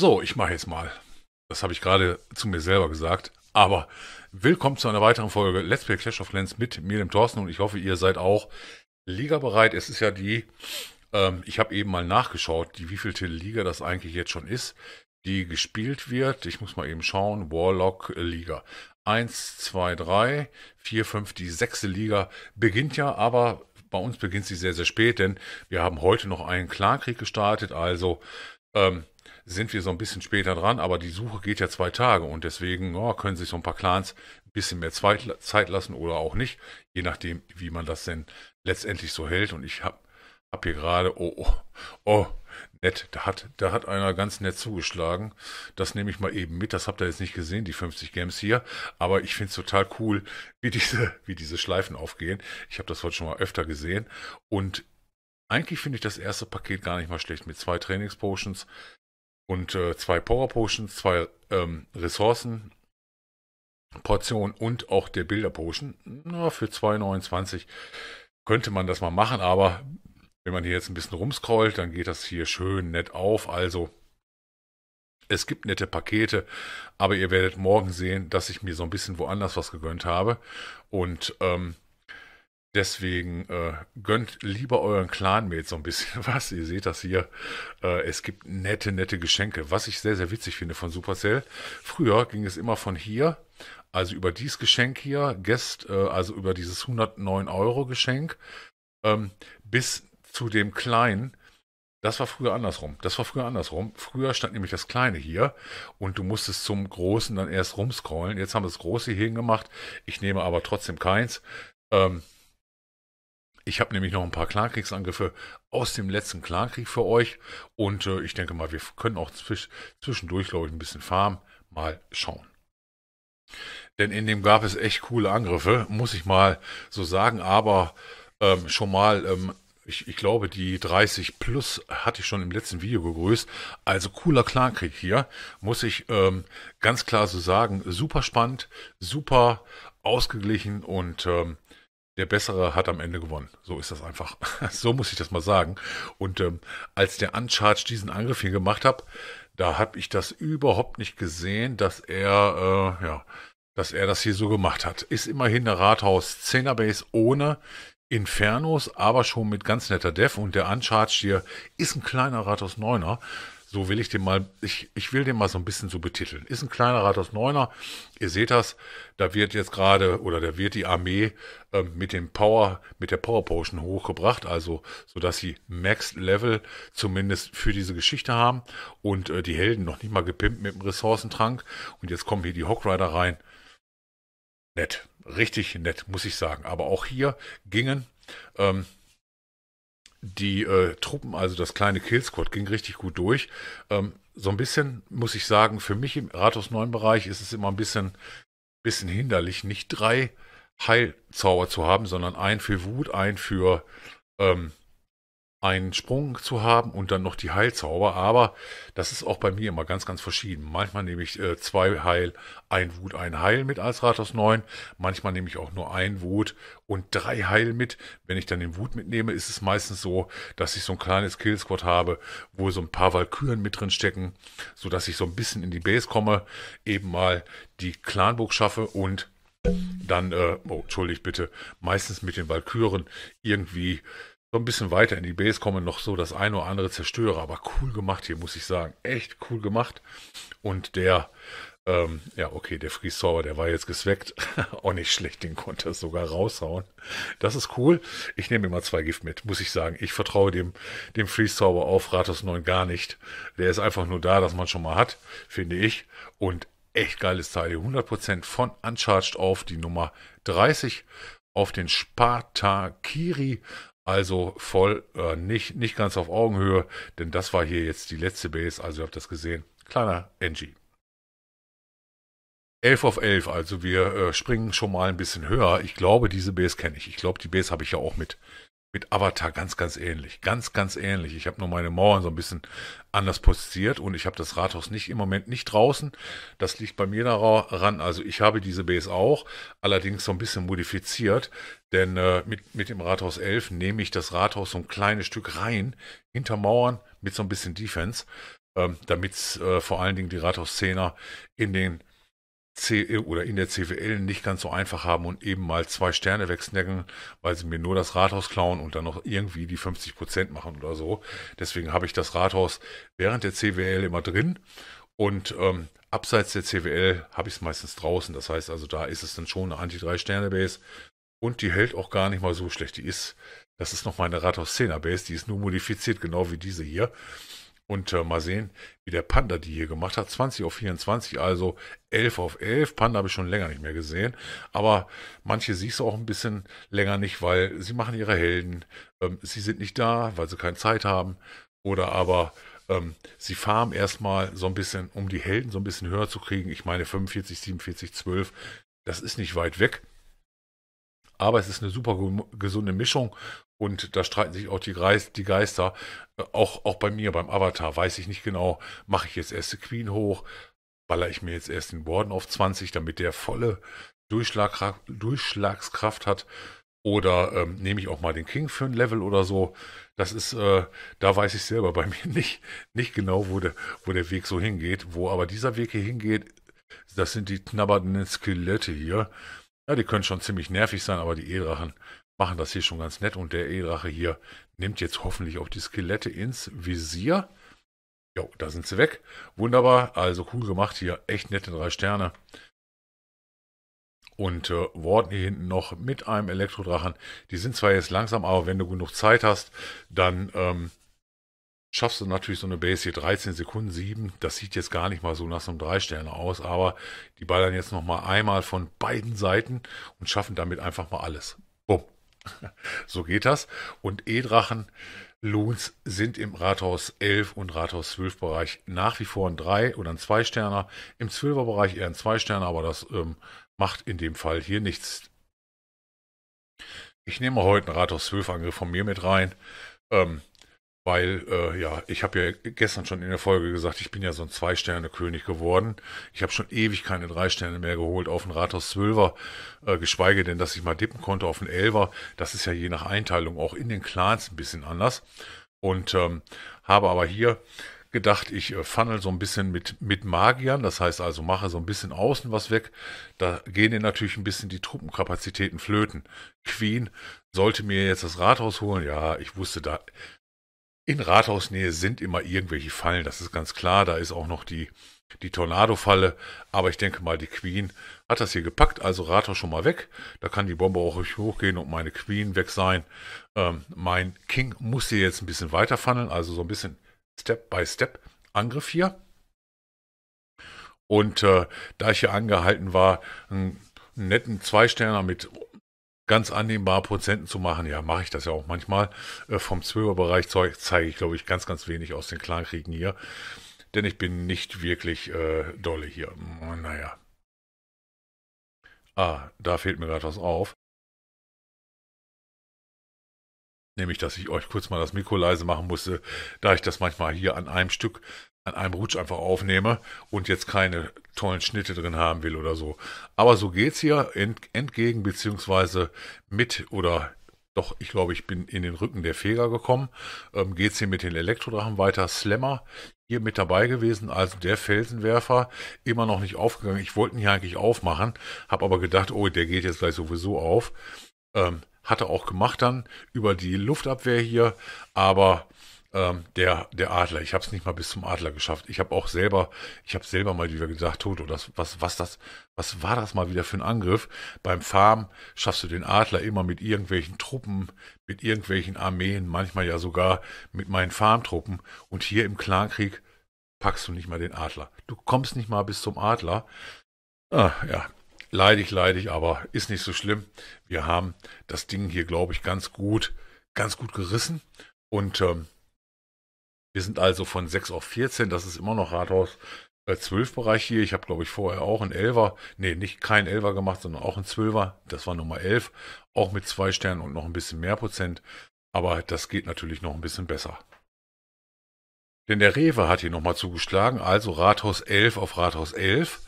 So, ich mache jetzt mal. Das habe ich gerade zu mir selber gesagt. Aber willkommen zu einer weiteren Folge Let's Play Clash of Clans mit mir, dem Thorsten. Und ich hoffe, ihr seid auch ligabereit. Es ist ja die, ähm, ich habe eben mal nachgeschaut, die wievielte Liga das eigentlich jetzt schon ist, die gespielt wird. Ich muss mal eben schauen. Warlock äh, Liga. 1, 2, 3, 4, 5, die sechste Liga beginnt ja, aber bei uns beginnt sie sehr, sehr spät, denn wir haben heute noch einen Klankrieg gestartet. Also ähm, sind wir so ein bisschen später dran, aber die Suche geht ja zwei Tage und deswegen oh, können sich so ein paar Clans ein bisschen mehr Zeit lassen oder auch nicht, je nachdem, wie man das denn letztendlich so hält. Und ich habe hab hier gerade, oh, oh, oh, nett, da hat, da hat einer ganz nett zugeschlagen. Das nehme ich mal eben mit, das habt ihr jetzt nicht gesehen, die 50 Games hier, aber ich finde es total cool, wie diese, wie diese Schleifen aufgehen. Ich habe das heute schon mal öfter gesehen und eigentlich finde ich das erste Paket gar nicht mal schlecht mit zwei Trainingspotions, und äh, zwei Power Potions, zwei ähm, Ressourcen Portion und auch der Bilder Potion. Na, für 2,29 könnte man das mal machen, aber wenn man hier jetzt ein bisschen rumscrollt, dann geht das hier schön nett auf. Also es gibt nette Pakete, aber ihr werdet morgen sehen, dass ich mir so ein bisschen woanders was gegönnt habe. Und ähm, Deswegen äh, gönnt lieber euren Clanmates so ein bisschen was. Ihr seht das hier. Äh, es gibt nette, nette Geschenke, was ich sehr, sehr witzig finde von Supercell. Früher ging es immer von hier, also über dieses Geschenk hier, Guest, äh, also über dieses 109 Euro Geschenk, ähm, bis zu dem kleinen. Das war früher andersrum. Das war früher andersrum. Früher stand nämlich das Kleine hier und du musstest zum Großen dann erst rumscrollen. Jetzt haben wir das Große hier hingemacht. Ich nehme aber trotzdem keins. Ähm, ich habe nämlich noch ein paar Klarkriegsangriffe aus dem letzten Klarkrieg für euch. Und äh, ich denke mal, wir können auch zwischendurch, glaube ich, ein bisschen farmen. Mal schauen. Denn in dem gab es echt coole Angriffe, muss ich mal so sagen. Aber ähm, schon mal, ähm, ich, ich, glaube, die 30 plus hatte ich schon im letzten Video gegrüßt. Also cooler Klarkrieg hier, muss ich ähm, ganz klar so sagen. Super spannend, super ausgeglichen und ähm, der Bessere hat am Ende gewonnen. So ist das einfach. so muss ich das mal sagen. Und ähm, als der Uncharged diesen Angriff hier gemacht hat, da habe ich das überhaupt nicht gesehen, dass er, äh, ja, dass er das hier so gemacht hat. Ist immerhin eine Rathaus 10er Base ohne Infernos, aber schon mit ganz netter Dev. Und der Uncharged hier ist ein kleiner Rathaus 9er. So will ich den mal, ich, ich will den mal so ein bisschen so betiteln. Ist ein kleiner Rathaus 9er. Ihr seht das, da wird jetzt gerade, oder da wird die Armee äh, mit dem Power, mit der Power Potion hochgebracht, also sodass sie Max Level zumindest für diese Geschichte haben und äh, die Helden noch nicht mal gepimpt mit dem Ressourcentrank. Und jetzt kommen hier die Hawkrider rein. Nett, richtig nett, muss ich sagen. Aber auch hier gingen ähm, die äh, Truppen, also das kleine Killsquad, ging richtig gut durch. Ähm, so ein bisschen, muss ich sagen, für mich im Rathaus 9 Bereich ist es immer ein bisschen, bisschen hinderlich, nicht drei Heilzauber zu haben, sondern einen für Wut, einen für ähm, einen Sprung zu haben und dann noch die Heilzauber. Aber das ist auch bei mir immer ganz, ganz verschieden. Manchmal nehme ich äh, zwei Heil, ein Wut, ein Heil mit als Rathaus 9. Manchmal nehme ich auch nur ein Wut und drei Heil mit. Wenn ich dann den Wut mitnehme, ist es meistens so, dass ich so ein kleines Killsquad habe, wo so ein paar Valkyren mit drin stecken, sodass ich so ein bisschen in die Base komme, eben mal die Clanburg schaffe und dann, äh, oh, entschuldigt bitte, meistens mit den Valkyren irgendwie so ein bisschen weiter in die Base kommen noch so das ein oder andere Zerstörer, aber cool gemacht hier, muss ich sagen. Echt cool gemacht. Und der, ähm, ja, okay, der Free Sauber, der war jetzt gesweckt. Auch nicht schlecht, den konnte er sogar raushauen. Das ist cool. Ich nehme immer zwei Gift mit, muss ich sagen. Ich vertraue dem, dem Free auf Ratos 9 gar nicht. Der ist einfach nur da, dass man schon mal hat, finde ich. Und echt geiles Teil. 100% von Uncharged auf die Nummer 30 auf den Spartakiri also voll, äh, nicht, nicht ganz auf Augenhöhe, denn das war hier jetzt die letzte Base, also ihr habt das gesehen. Kleiner NG. 11 auf 11, also wir äh, springen schon mal ein bisschen höher. Ich glaube, diese Base kenne ich. Ich glaube, die Base habe ich ja auch mit mit Avatar ganz, ganz ähnlich. Ganz, ganz ähnlich. Ich habe nur meine Mauern so ein bisschen anders postiert und ich habe das Rathaus nicht im Moment nicht draußen. Das liegt bei mir daran. Also ich habe diese Base auch, allerdings so ein bisschen modifiziert, denn äh, mit, mit dem Rathaus 11 nehme ich das Rathaus so ein kleines Stück rein, hinter Mauern mit so ein bisschen Defense, ähm, damit äh, vor allen Dingen die Rathaus 10er in den C e oder in der CWL nicht ganz so einfach haben und eben mal zwei Sterne wegsnacken, weil sie mir nur das Rathaus klauen und dann noch irgendwie die 50 Prozent machen oder so. Deswegen habe ich das Rathaus während der CWL immer drin und ähm, abseits der CWL habe ich es meistens draußen. Das heißt also, da ist es dann schon eine Anti-3-Sterne-Base und die hält auch gar nicht mal so schlecht. Die ist, das ist noch meine Rathaus-10er-Base, die ist nur modifiziert, genau wie diese hier. Und äh, mal sehen, wie der Panda die hier gemacht hat. 20 auf 24, also 11 auf 11. Panda habe ich schon länger nicht mehr gesehen. Aber manche siehst du auch ein bisschen länger nicht, weil sie machen ihre Helden. Ähm, sie sind nicht da, weil sie keine Zeit haben. Oder aber ähm, sie farmen erstmal so ein bisschen, um die Helden so ein bisschen höher zu kriegen. Ich meine 45, 47, 12. Das ist nicht weit weg. Aber es ist eine super gesunde Mischung und da streiten sich auch die, Geister. Äh, auch, auch bei mir, beim Avatar, weiß ich nicht genau, mache ich jetzt erst die Queen hoch, baller ich mir jetzt erst den Warden auf 20, damit der volle Durchschlag, Durchschlagskraft hat. Oder ähm, nehme ich auch mal den King für ein Level oder so. Das ist, äh, da weiß ich selber bei mir nicht, nicht genau, wo, de, wo der Weg so hingeht. Wo aber dieser Weg hier hingeht, das sind die knabbernden Skelette hier. Ja, die können schon ziemlich nervig sein, aber die E-Drachen, machen das hier schon ganz nett und der E-Drache hier nimmt jetzt hoffentlich auch die Skelette ins Visier. Jo, da sind sie weg. Wunderbar, also cool gemacht hier. Echt nette drei Sterne. Und äh, Worten hier hinten noch mit einem Elektrodrachen. Die sind zwar jetzt langsam, aber wenn du genug Zeit hast, dann ähm, schaffst du natürlich so eine Base hier 13 Sekunden 7. Das sieht jetzt gar nicht mal so nach so einem drei Sterne aus, aber die ballern jetzt nochmal einmal von beiden Seiten und schaffen damit einfach mal alles. so geht das. Und E-Drachen Loons sind im Rathaus 11 und Rathaus 12 Bereich nach wie vor ein 3 oder ein 2 Sterner. Im 12er Bereich eher ein 2 Sterner, aber das ähm, macht in dem Fall hier nichts. Ich nehme heute einen Rathaus 12 Angriff von mir mit rein. Ähm, weil, äh, ja, ich habe ja gestern schon in der Folge gesagt, ich bin ja so ein Zwei-Sterne-König geworden. Ich habe schon ewig keine drei Sterne mehr geholt auf den Rathaus Zwölfer, äh, geschweige denn, dass ich mal dippen konnte auf den Elver. Das ist ja je nach Einteilung auch in den Clans ein bisschen anders. Und ähm, habe aber hier gedacht, ich äh, funnel so ein bisschen mit, mit Magiern, das heißt also mache so ein bisschen außen was weg. Da gehen dir natürlich ein bisschen die Truppenkapazitäten flöten. Queen sollte mir jetzt das Rathaus holen. Ja, ich wusste da, in Rathausnähe sind immer irgendwelche Fallen, das ist ganz klar. Da ist auch noch die, die Tornado-Falle. Aber ich denke mal, die Queen hat das hier gepackt. Also Rathaus schon mal weg. Da kann die Bombe auch ruhig hochgehen und meine Queen weg sein. Ähm, mein King muss hier jetzt ein bisschen weiter funneln. Also so ein bisschen Step by Step Angriff hier. Und äh, da ich hier angehalten war, einen netten Zweisterner mit ganz annehmbar Prozenten zu machen. Ja, mache ich das ja auch manchmal. Äh, vom Zwölferbereich zeige ich, glaube ich, ganz, ganz wenig aus den Klankriegen hier. Denn ich bin nicht wirklich äh, dolle hier. Naja. Ah, da fehlt mir gerade was auf. Nämlich, dass ich euch kurz mal das Mikro leise machen musste, da ich das manchmal hier an einem Stück an einem Rutsch einfach aufnehme und jetzt keine tollen Schnitte drin haben will oder so. Aber so geht es hier ent, entgegen beziehungsweise mit oder doch, ich glaube, ich bin in den Rücken der Feger gekommen. Ähm, es hier mit den Elektrodrachen weiter. Slammer hier mit dabei gewesen, also der Felsenwerfer immer noch nicht aufgegangen. Ich wollte ihn hier eigentlich aufmachen, habe aber gedacht, oh, der geht jetzt gleich sowieso auf. Ähm, hatte auch gemacht dann über die Luftabwehr hier, aber ähm, der, der Adler. Ich habe es nicht mal bis zum Adler geschafft. Ich habe auch selber, ich habe selber mal wieder gesagt, Toto, das, was, was, das, was war das mal wieder für ein Angriff? Beim Farm schaffst du den Adler immer mit irgendwelchen Truppen, mit irgendwelchen Armeen, manchmal ja sogar mit meinen Farmtruppen. Und hier im Clankrieg packst du nicht mal den Adler. Du kommst nicht mal bis zum Adler. Ah, ja, leidig, leidig, aber ist nicht so schlimm. Wir haben das Ding hier, glaube ich, ganz gut, ganz gut gerissen. Und ähm, wir sind also von 6 auf 14, das ist immer noch Rathaus äh, 12 Bereich hier. Ich habe, glaube ich, vorher auch einen Elver, nee, nicht kein Elver gemacht, sondern auch einen 12er. Das war Nummer 11, auch mit zwei Sternen und noch ein bisschen mehr Prozent. Aber das geht natürlich noch ein bisschen besser. Denn der Rewe hat hier nochmal zugeschlagen, also Rathaus 11 auf Rathaus 11.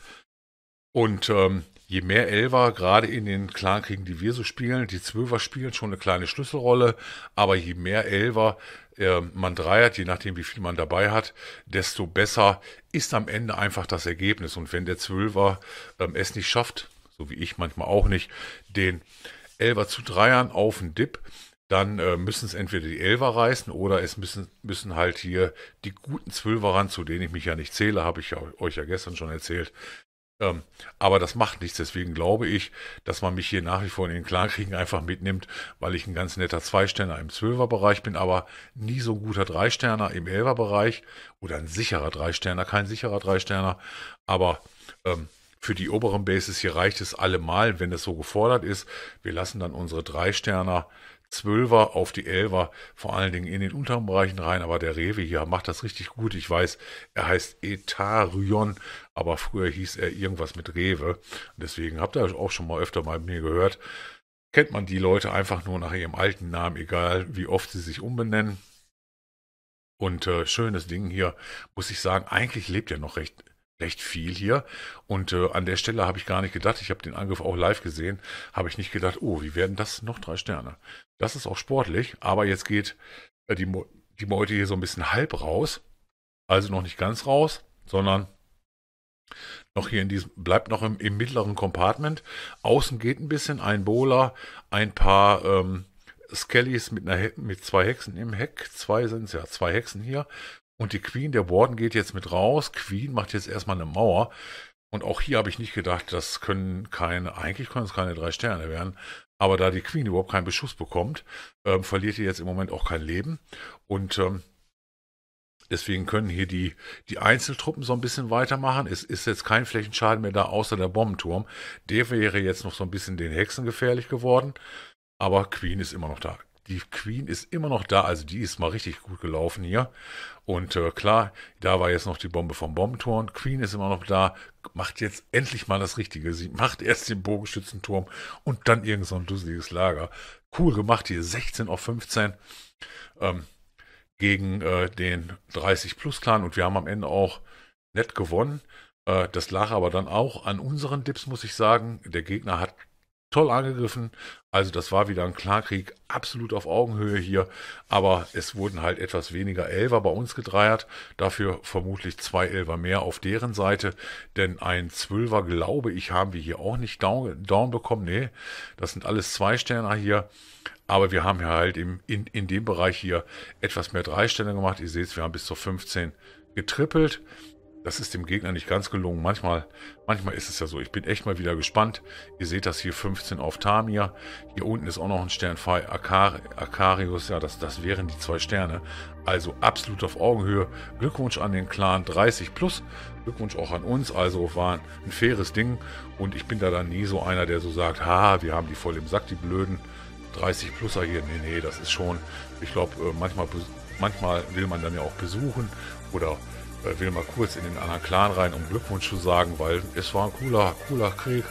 Und ähm, je mehr Elfer, gerade in den Clankriegen, die wir so spielen, die Zwölfer spielen schon eine kleine Schlüsselrolle, aber je mehr Elfer äh, man dreiert, je nachdem wie viel man dabei hat, desto besser ist am Ende einfach das Ergebnis. Und wenn der Zwölfer ähm, es nicht schafft, so wie ich manchmal auch nicht, den Elfer zu dreiern auf den Dip, dann äh, müssen es entweder die Elfer reißen oder es müssen, müssen halt hier die guten Zwölfer ran, zu denen ich mich ja nicht zähle, habe ich ja, euch ja gestern schon erzählt. Ähm, aber das macht nichts. Deswegen glaube ich, dass man mich hier nach wie vor in den Klarkriegen einfach mitnimmt, weil ich ein ganz netter Zweisterner im Zwölferbereich bin, aber nie so ein guter Dreisterner im Elferbereich oder ein sicherer Dreisterner, kein sicherer Dreisterner. Aber ähm, für die oberen Bases hier reicht es allemal, wenn es so gefordert ist. Wir lassen dann unsere Dreisterner Zwölfer auf die Elfer, vor allen Dingen in den unteren Bereichen rein. Aber der Rewe hier macht das richtig gut. Ich weiß, er heißt Etarion, aber früher hieß er irgendwas mit Rewe. Deswegen habt ihr auch schon mal öfter mal mir gehört. Kennt man die Leute einfach nur nach ihrem alten Namen, egal wie oft sie sich umbenennen. Und äh, schönes Ding hier, muss ich sagen, eigentlich lebt er noch recht echt viel hier. Und äh, an der Stelle habe ich gar nicht gedacht, ich habe den Angriff auch live gesehen, habe ich nicht gedacht, oh, wie werden das noch drei Sterne? Das ist auch sportlich, aber jetzt geht äh, die, Mo die Meute hier so ein bisschen halb raus. Also noch nicht ganz raus, sondern noch hier in diesem, bleibt noch im, im mittleren Compartment. Außen geht ein bisschen, ein Bowler, ein paar ähm, Skellys mit, einer, mit zwei Hexen im Heck. Zwei sind es ja, zwei Hexen hier. Und die Queen der Warden geht jetzt mit raus. Queen macht jetzt erstmal eine Mauer. Und auch hier habe ich nicht gedacht, das können keine, eigentlich können es keine drei Sterne werden. Aber da die Queen überhaupt keinen Beschuss bekommt, ähm, verliert ihr jetzt im Moment auch kein Leben. Und ähm, deswegen können hier die, die Einzeltruppen so ein bisschen weitermachen. Es ist jetzt kein Flächenschaden mehr da, außer der Bombenturm. Der wäre jetzt noch so ein bisschen den Hexen gefährlich geworden. Aber Queen ist immer noch da. Die Queen ist immer noch da, also die ist mal richtig gut gelaufen hier. Und äh, klar, da war jetzt noch die Bombe vom Bombenturm. Queen ist immer noch da, macht jetzt endlich mal das Richtige. Sie macht erst den Bogenschützenturm und dann irgend so ein dusseliges Lager. Cool gemacht hier, 16 auf 15 ähm, gegen äh, den 30-Plus-Clan. Und wir haben am Ende auch nett gewonnen. Äh, das lag aber dann auch an unseren Dips, muss ich sagen. Der Gegner hat toll angegriffen. Also das war wieder ein Klarkrieg, absolut auf Augenhöhe hier. Aber es wurden halt etwas weniger Elver bei uns gedreiert, dafür vermutlich zwei Elver mehr auf deren Seite. Denn ein Zwölfer, glaube ich, haben wir hier auch nicht down, down bekommen. Nee, das sind alles zwei Sterne hier. Aber wir haben ja halt im, in, in dem Bereich hier etwas mehr Dreistellung gemacht. Ihr seht, wir haben bis zur 15 getrippelt. Das ist dem Gegner nicht ganz gelungen. Manchmal, manchmal ist es ja so. Ich bin echt mal wieder gespannt. Ihr seht das hier 15 auf Tamir. Hier unten ist auch noch ein Stern frei. Akar Akarius, ja, das, das wären die zwei Sterne. Also absolut auf Augenhöhe. Glückwunsch an den Clan 30 plus. Glückwunsch auch an uns. Also war ein faires Ding. Und ich bin da dann nie so einer, der so sagt, ha, wir haben die voll im Sack, die Blöden. 30 pluser hier. Nee, nee, das ist schon. Ich glaube, äh, manchmal, manchmal will man dann ja auch besuchen oder äh, will mal kurz in den anderen Clan rein, um Glückwunsch zu sagen, weil es war ein cooler, cooler Krieg.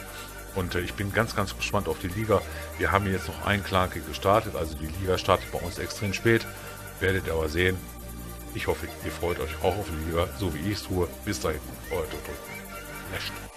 Und äh, ich bin ganz, ganz gespannt auf die Liga. Wir haben jetzt noch einen Clan gestartet, also die Liga startet bei uns extrem spät. Werdet ihr aber sehen. Ich hoffe, ihr freut euch auch auf die Liga, so wie ich es tue. Bis dahin, euer Toto. Lasht.